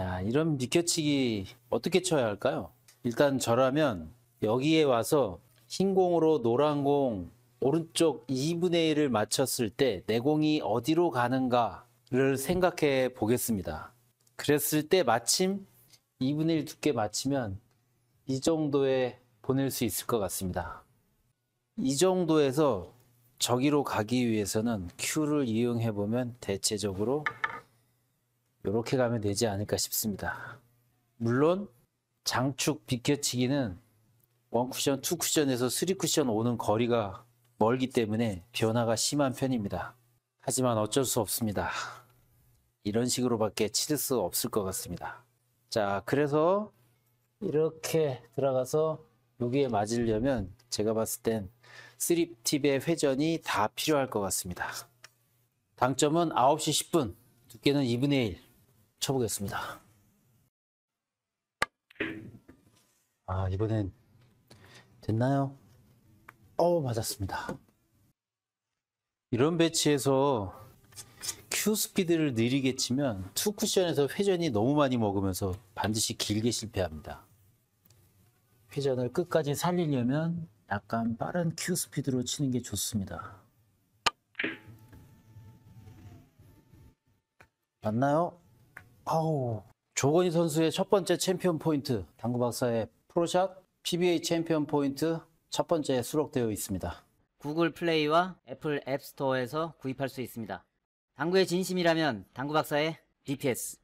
야, 이런 비켜치기 어떻게 쳐야 할까요? 일단 저라면 여기에 와서 흰 공으로 노란 공 오른쪽 2분의 1을 맞췄을 때 내 공이 어디로 가는가를 생각해 보겠습니다. 그랬을 때 마침 2분의 1 두께 맞추면 이 정도에 보낼 수 있을 것 같습니다. 이 정도에서 저기로 가기 위해서는 Q를 이용해 보면 대체적으로 이렇게 가면 되지 않을까 싶습니다. 물론 장축 비켜치기는1쿠션2쿠션에서3쿠션 오는 거리가 멀기 때문에 변화가 심한 편입니다. 하지만 어쩔 수 없습니다. 이런 식으로밖에 치를 수 없을 것 같습니다. 자, 그래서 이렇게 들어가서 여기에 맞으려면 제가 봤을 땐 스립팁의 회전이 다 필요할 것 같습니다. 당점은 9시 10분, 두께는 2분의 1. 쳐보겠습니다. 아, 이번엔 됐나요? 어, 맞았습니다. 이런 배치에서 큐 스피드를 느리게 치면 투 쿠션에서 회전이 너무 많이 먹으면서 반드시 길게 실패합니다. 회전을 끝까지 살리려면 약간 빠른 큐 스피드로 치는 게 좋습니다. 맞나요? 아우 조건희 선수의 첫 번째 챔피언 포인트 당구 박사의 프로샷 PBA 챔피언 포인트 첫 번째에 수록되어 있습니다. 구글 플레이와 애플 앱스토어에서 구입할 수 있습니다. 당구의 진심이라면 당구 박사의 BPS